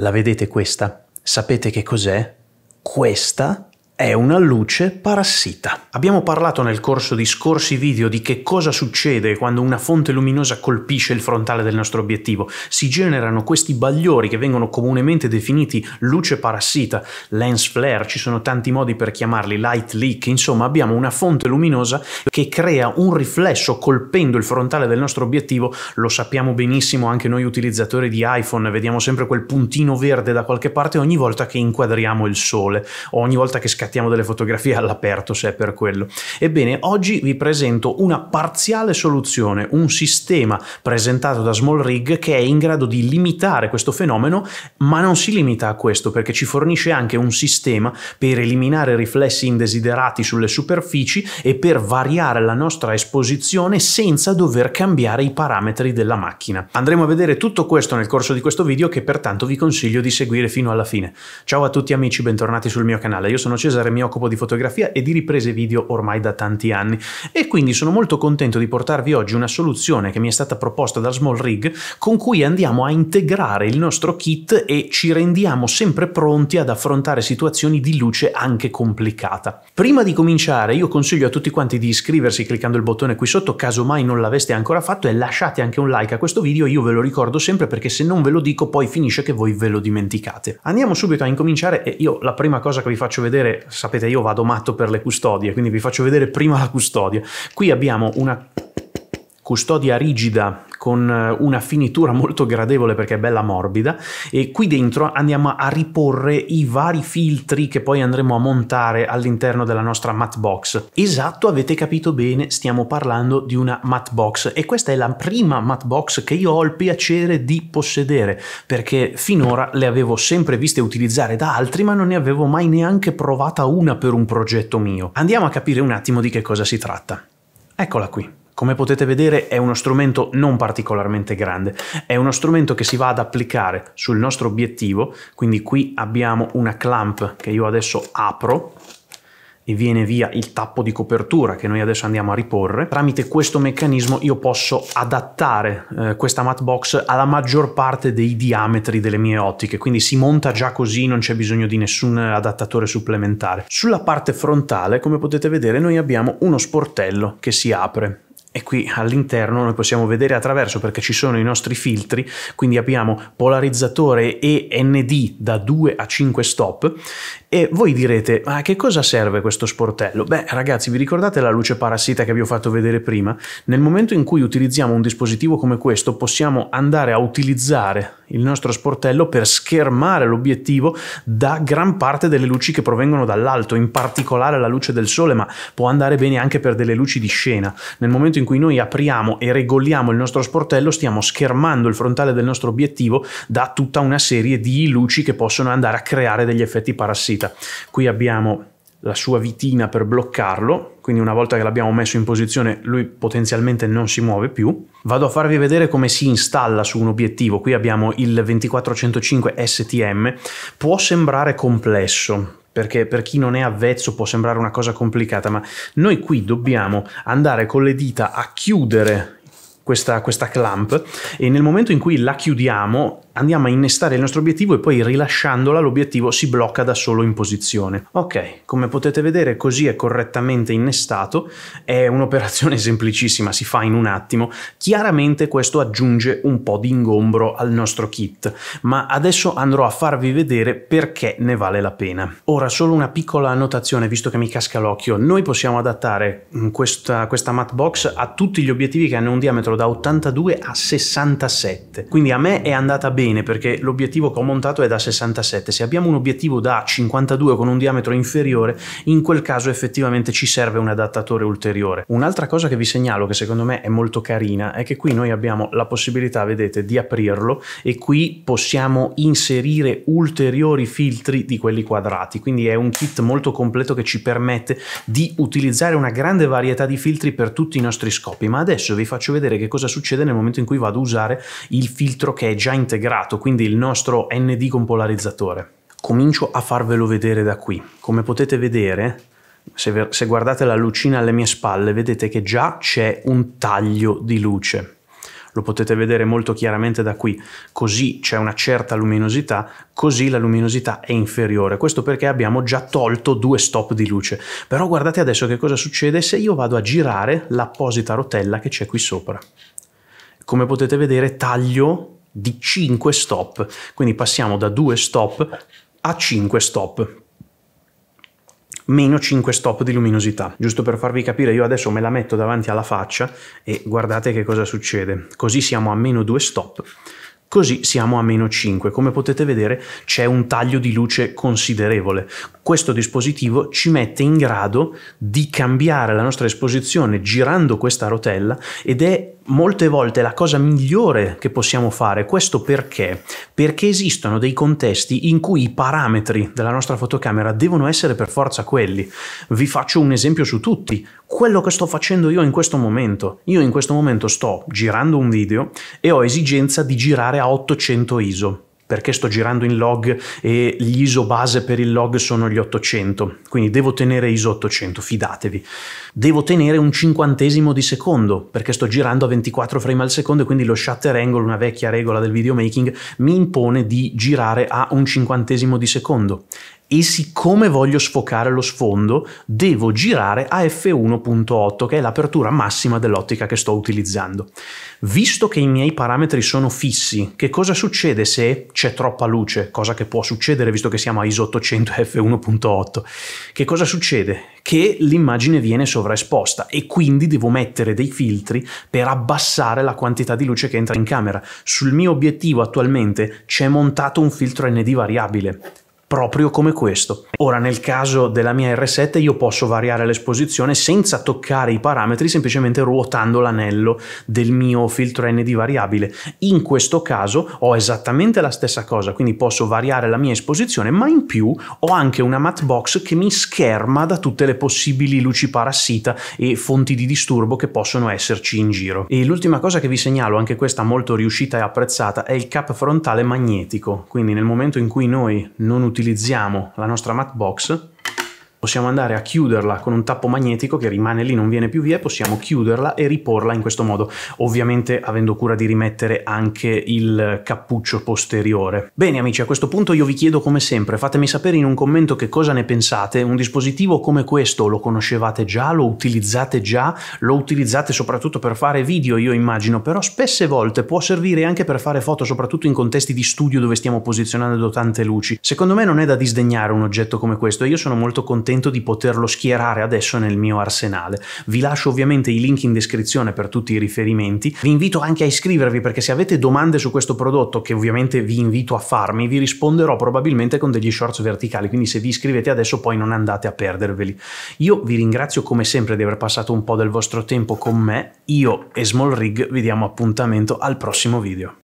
La vedete questa? Sapete che cos'è? Questa è una luce parassita. Abbiamo parlato nel corso di scorsi video di che cosa succede quando una fonte luminosa colpisce il frontale del nostro obiettivo. Si generano questi bagliori che vengono comunemente definiti luce parassita, lens flare, ci sono tanti modi per chiamarli, light leak, insomma abbiamo una fonte luminosa che crea un riflesso colpendo il frontale del nostro obiettivo, lo sappiamo benissimo anche noi utilizzatori di iPhone, vediamo sempre quel puntino verde da qualche parte ogni volta che inquadriamo il sole o ogni volta che scattiamo scattiamo delle fotografie all'aperto se è per quello. Ebbene, oggi vi presento una parziale soluzione, un sistema presentato da Small Rig che è in grado di limitare questo fenomeno, ma non si limita a questo perché ci fornisce anche un sistema per eliminare riflessi indesiderati sulle superfici e per variare la nostra esposizione senza dover cambiare i parametri della macchina. Andremo a vedere tutto questo nel corso di questo video che pertanto vi consiglio di seguire fino alla fine. Ciao a tutti amici, bentornati sul mio canale. Io sono Cesare Cesare mi occupo di fotografia e di riprese video ormai da tanti anni e quindi sono molto contento di portarvi oggi una soluzione che mi è stata proposta da Small Rig con cui andiamo a integrare il nostro kit e ci rendiamo sempre pronti ad affrontare situazioni di luce anche complicata. Prima di cominciare io consiglio a tutti quanti di iscriversi cliccando il bottone qui sotto caso mai non l'aveste ancora fatto e lasciate anche un like a questo video, io ve lo ricordo sempre perché se non ve lo dico poi finisce che voi ve lo dimenticate. Andiamo subito a incominciare e io la prima cosa che vi faccio vedere sapete io vado matto per le custodie, quindi vi faccio vedere prima la custodia. Qui abbiamo una custodia rigida con eh, una finitura molto gradevole perché è bella morbida e qui dentro andiamo a riporre i vari filtri che poi andremo a montare all'interno della nostra mat box. Esatto, avete capito bene, stiamo parlando di una mat box e questa è la prima mat box che io ho il piacere di possedere perché finora le avevo sempre viste utilizzare da altri ma non ne avevo mai neanche provata una per un progetto mio. Andiamo a capire un attimo di che cosa si tratta. Eccola qui. Come potete vedere è uno strumento non particolarmente grande, è uno strumento che si va ad applicare sul nostro obiettivo, quindi qui abbiamo una clamp che io adesso apro e viene via il tappo di copertura che noi adesso andiamo a riporre. Tramite questo meccanismo io posso adattare eh, questa mat box alla maggior parte dei diametri delle mie ottiche, quindi si monta già così, non c'è bisogno di nessun adattatore supplementare. Sulla parte frontale, come potete vedere, noi abbiamo uno sportello che si apre e qui all'interno noi possiamo vedere attraverso perché ci sono i nostri filtri, quindi abbiamo polarizzatore END da 2 a 5 stop e voi direte, ma a che cosa serve questo sportello? Beh, ragazzi, vi ricordate la luce parassita che vi ho fatto vedere prima? Nel momento in cui utilizziamo un dispositivo come questo, possiamo andare a utilizzare il nostro sportello per schermare l'obiettivo da gran parte delle luci che provengono dall'alto, in particolare la luce del sole, ma può andare bene anche per delle luci di scena. Nel momento in cui noi apriamo e regoliamo il nostro sportello, stiamo schermando il frontale del nostro obiettivo da tutta una serie di luci che possono andare a creare degli effetti parassiti uscita. Qui abbiamo la sua vitina per bloccarlo, quindi una volta che l'abbiamo messo in posizione lui potenzialmente non si muove più. Vado a farvi vedere come si installa su un obiettivo, qui abbiamo il 2405 STM, può sembrare complesso, perché per chi non è avvezzo può sembrare una cosa complicata, ma noi qui dobbiamo andare con le dita a chiudere questa, questa clamp e nel momento in cui la chiudiamo andiamo a innestare il nostro obiettivo e poi rilasciandola l'obiettivo si blocca da solo in posizione. Ok, come potete vedere così è correttamente innestato, è un'operazione semplicissima, si fa in un attimo. Chiaramente questo aggiunge un po' di ingombro al nostro kit, ma adesso andrò a farvi vedere perché ne vale la pena. Ora solo una piccola annotazione visto che mi casca l'occhio, noi possiamo adattare mm, questa, questa mat box a tutti gli obiettivi che hanno un diametro da 82 a 67, quindi a me è andata bene bene perché l'obiettivo che ho montato è da 67. Se abbiamo un obiettivo da 52 con un diametro inferiore, in quel caso effettivamente ci serve un adattatore ulteriore. Un'altra cosa che vi segnalo che secondo me è molto carina è che qui noi abbiamo la possibilità, vedete, di aprirlo e qui possiamo inserire ulteriori filtri di quelli quadrati. Quindi è un kit molto completo che ci permette di utilizzare una grande varietà di filtri per tutti i nostri scopi. Ma adesso vi faccio vedere che cosa succede nel momento in cui vado a usare il filtro che è già integrato integrato, quindi il nostro ND con polarizzatore. Comincio a farvelo vedere da qui. Come potete vedere, se, se guardate la lucina alle mie spalle, vedete che già c'è un taglio di luce lo potete vedere molto chiaramente da qui, così c'è una certa luminosità, così la luminosità è inferiore. Questo perché abbiamo già tolto due stop di luce. Però guardate adesso che cosa succede se io vado a girare l'apposita rotella che c'è qui sopra. Come potete vedere taglio di 5 stop, quindi passiamo da 2 stop a 5 stop meno 5 stop di luminosità. Giusto per farvi capire, io adesso me la metto davanti alla faccia e guardate che cosa succede. Così siamo a meno 2 stop, così siamo a meno 5. Come potete vedere c'è un taglio di luce considerevole. Questo dispositivo ci mette in grado di cambiare la nostra esposizione girando questa rotella ed è molte volte la cosa migliore che possiamo fare. Questo perché? Perché esistono dei contesti in cui i parametri della nostra fotocamera devono essere per forza quelli. Vi faccio un esempio su tutti. Quello che sto facendo io in questo momento. Io in questo momento sto girando un video e ho esigenza di girare a 800 ISO perché sto girando in log e gli ISO base per il log sono gli 800, quindi devo tenere ISO 800, fidatevi. Devo tenere un cinquantesimo di secondo, perché sto girando a 24 frame al secondo e quindi lo shutter angle, una vecchia regola del videomaking, mi impone di girare a un cinquantesimo di secondo e siccome voglio sfocare lo sfondo devo girare a f1.8 che è l'apertura massima dell'ottica che sto utilizzando. Visto che i miei parametri sono fissi, che cosa succede se c'è troppa luce? Cosa che può succedere visto che siamo a ISO 800 f1.8? Che cosa succede? Che l'immagine viene sovraesposta e quindi devo mettere dei filtri per abbassare la quantità di luce che entra in camera. Sul mio obiettivo attualmente c'è montato un filtro ND variabile proprio come questo. Ora nel caso della mia R7 io posso variare l'esposizione senza toccare i parametri, semplicemente ruotando l'anello del mio filtro N di variabile. In questo caso ho esattamente la stessa cosa, quindi posso variare la mia esposizione, ma in più ho anche una matte box che mi scherma da tutte le possibili luci parassita e fonti di disturbo che possono esserci in giro. E l'ultima cosa che vi segnalo, anche questa molto riuscita e apprezzata, è il cap frontale magnetico, quindi nel momento in cui noi non utilizziamo utilizziamo la nostra Matbox possiamo andare a chiuderla con un tappo magnetico che rimane lì, non viene più via, possiamo chiuderla e riporla in questo modo, ovviamente avendo cura di rimettere anche il cappuccio posteriore. Bene amici, a questo punto io vi chiedo come sempre, fatemi sapere in un commento che cosa ne pensate, un dispositivo come questo lo conoscevate già, lo utilizzate già, lo utilizzate soprattutto per fare video io immagino, però spesse volte può servire anche per fare foto, soprattutto in contesti di studio dove stiamo posizionando tante luci. Secondo me non è da disdegnare un oggetto come questo e io sono molto contento contento di poterlo schierare adesso nel mio arsenale. Vi lascio ovviamente i link in descrizione per tutti i riferimenti. Vi invito anche a iscrivervi perché se avete domande su questo prodotto, che ovviamente vi invito a farmi, vi risponderò probabilmente con degli shorts verticali, quindi se vi iscrivete adesso poi non andate a perderveli. Io vi ringrazio come sempre di aver passato un po' del vostro tempo con me, io e Small Rig vi diamo appuntamento al prossimo video.